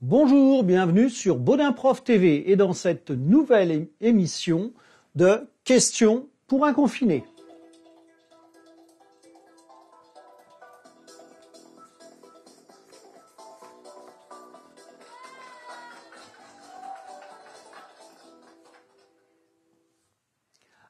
Bonjour, bienvenue sur Baudin Prof TV et dans cette nouvelle émission de Questions pour un confiné.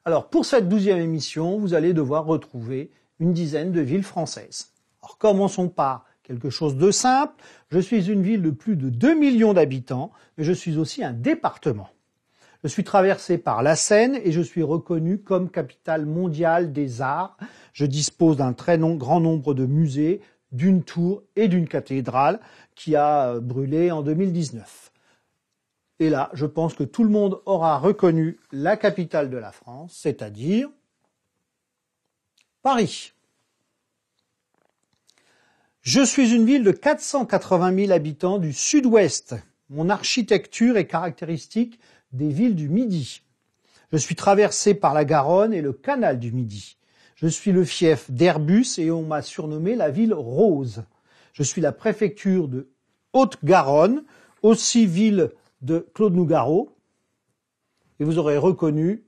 Alors pour cette douzième émission, vous allez devoir retrouver une dizaine de villes françaises. Alors commençons par Quelque chose de simple, je suis une ville de plus de 2 millions d'habitants, mais je suis aussi un département. Je suis traversé par la Seine et je suis reconnu comme capitale mondiale des arts. Je dispose d'un très grand nombre de musées, d'une tour et d'une cathédrale qui a brûlé en 2019. Et là, je pense que tout le monde aura reconnu la capitale de la France, c'est-à-dire Paris. Je suis une ville de 480 000 habitants du sud-ouest. Mon architecture est caractéristique des villes du Midi. Je suis traversé par la Garonne et le canal du Midi. Je suis le fief d'Airbus et on m'a surnommé la ville rose. Je suis la préfecture de Haute-Garonne, aussi ville de Claude Nougaro. Et vous aurez reconnu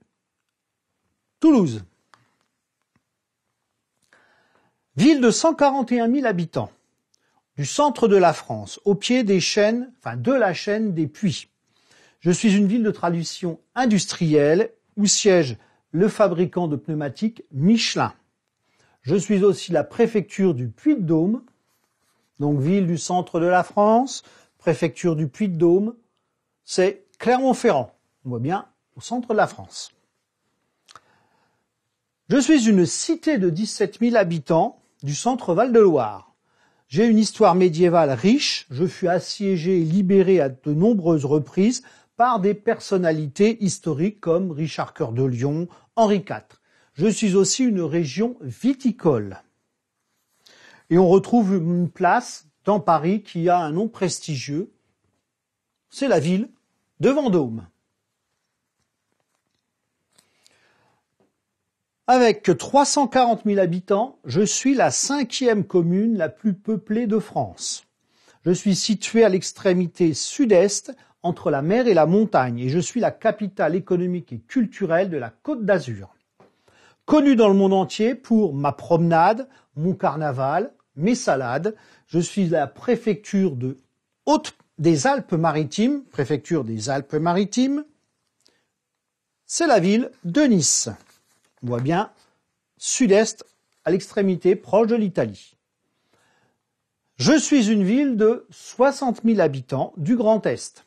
Toulouse. Ville de 141 000 habitants, du centre de la France, au pied des chaînes, enfin de la chaîne des Puits. Je suis une ville de tradition industrielle où siège le fabricant de pneumatiques Michelin. Je suis aussi la préfecture du Puy-de-Dôme, donc ville du centre de la France, préfecture du Puy-de-Dôme, c'est Clermont-Ferrand. On voit bien au centre de la France. Je suis une cité de 17 000 habitants du centre Val-de-Loire. J'ai une histoire médiévale riche, je fus assiégé et libéré à de nombreuses reprises par des personnalités historiques comme Richard Coeur de Lion, Henri IV. Je suis aussi une région viticole. Et on retrouve une place dans Paris qui a un nom prestigieux, c'est la ville de Vendôme. Avec 340 000 habitants, je suis la cinquième commune la plus peuplée de France. Je suis située à l'extrémité sud-est entre la mer et la montagne et je suis la capitale économique et culturelle de la Côte d'Azur. Connue dans le monde entier pour ma promenade, mon carnaval, mes salades, je suis la préfecture des Alpes-Maritimes, préfecture des Alpes-Maritimes. C'est la ville de Nice. On voit bien sud-est, à l'extrémité, proche de l'Italie. Je suis une ville de 60 000 habitants du Grand Est,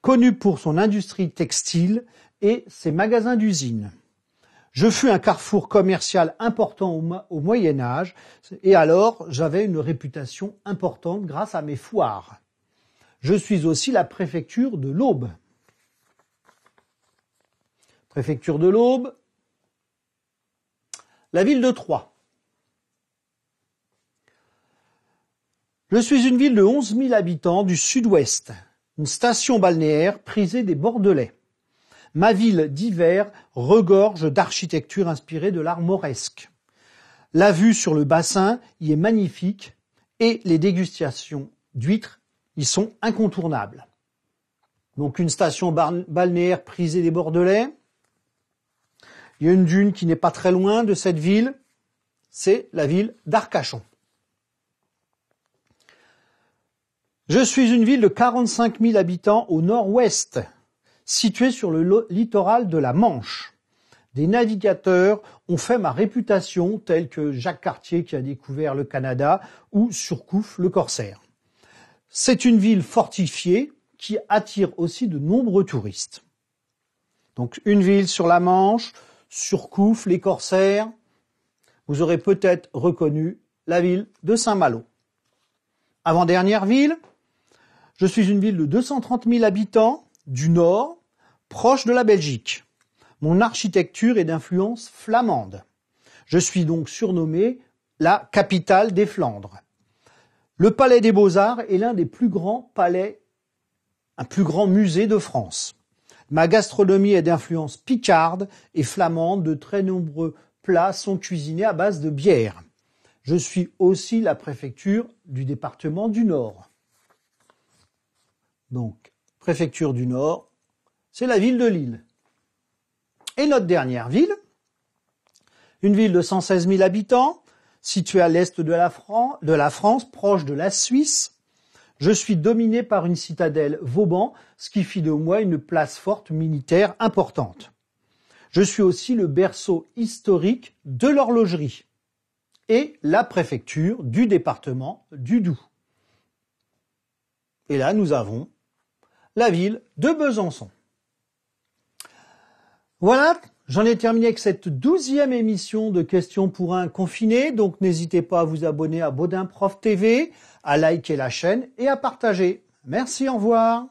connue pour son industrie textile et ses magasins d'usines. Je fus un carrefour commercial important au, au Moyen Âge et alors j'avais une réputation importante grâce à mes foires. Je suis aussi la préfecture de l'Aube. Préfecture de l'Aube, la ville de Troyes. Je suis une ville de 11 000 habitants du sud-ouest, une station balnéaire prisée des Bordelais. Ma ville d'hiver regorge d'architecture inspirée de l'art mauresque. La vue sur le bassin y est magnifique et les dégustations d'huîtres y sont incontournables. Donc une station balnéaire prisée des Bordelais, il y a une dune qui n'est pas très loin de cette ville, c'est la ville d'Arcachon. Je suis une ville de 45 000 habitants au nord-ouest, située sur le littoral de la Manche. Des navigateurs ont fait ma réputation, tels que Jacques Cartier qui a découvert le Canada ou Surcouf le Corsaire. C'est une ville fortifiée qui attire aussi de nombreux touristes. Donc une ville sur la Manche, Surcouf, les Corsaires, vous aurez peut-être reconnu la ville de Saint-Malo. Avant-dernière ville, je suis une ville de 230 000 habitants du nord, proche de la Belgique. Mon architecture est d'influence flamande. Je suis donc surnommée la capitale des Flandres. Le Palais des Beaux-Arts est l'un des plus grands palais, un plus grand musée de France. Ma gastronomie est d'influence picarde et flamande, de très nombreux plats sont cuisinés à base de bière. Je suis aussi la préfecture du département du Nord. Donc, préfecture du Nord, c'est la ville de Lille. Et notre dernière ville, une ville de 116 000 habitants, située à l'est de, de la France, proche de la Suisse, je suis dominé par une citadelle Vauban, ce qui fit de moi une place forte militaire importante. Je suis aussi le berceau historique de l'horlogerie et la préfecture du département du Doubs. Et là, nous avons la ville de Besançon. Voilà J'en ai terminé avec cette douzième émission de questions pour un confiné. Donc n'hésitez pas à vous abonner à Baudin Prof TV, à liker la chaîne et à partager. Merci, au revoir.